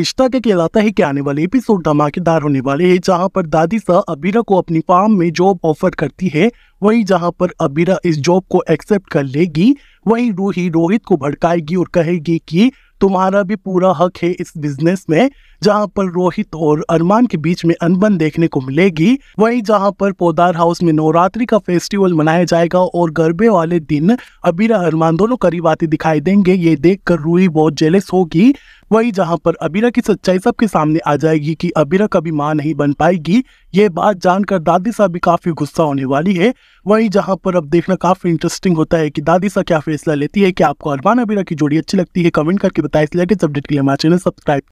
रिश्ता के कहलाता है कि आने वाले एपिसोड धमाकेदार होने वाले हैं जहां पर दादी सा अबीरा को अपनी फार्म में जॉब ऑफर करती है वहीं जहां पर अबीरा इस जॉब को एक्सेप्ट कर लेगी वहीं रूही रोहित को भड़काएगी और कहेगी कि तुम्हारा भी पूरा हक है इस बिजनेस में जहां पर रोहित और अरमान के बीच में अनबन देखने को मिलेगी वहीं जहां पर पोदार हाउस में नवरात्रि का फेस्टिवल मनाया जाएगा और गरबे वाले दिन अबीरा अरमान दोनों करीब आते दिखाई देंगे ये देखकर रूही बहुत जेलस होगी वहीं जहां पर अबीरा की सच्चाई सबके सामने आ जाएगी कि अबीरा कभी मां नहीं बन पाएगी ये बात जानकर दादी साहब भी काफी गुस्सा होने वाली है वहीं जहां पर अब देखना काफी इंटरेस्टिंग होता है कि दादी साहब क्या फैसला लेती है कि आपको अरमान अबीरा की जोड़ी अच्छी लगती है कमेंट करके बताए इस लेटेस्ट अपडेट के लिए हमारे चैनल सब्सक्राइब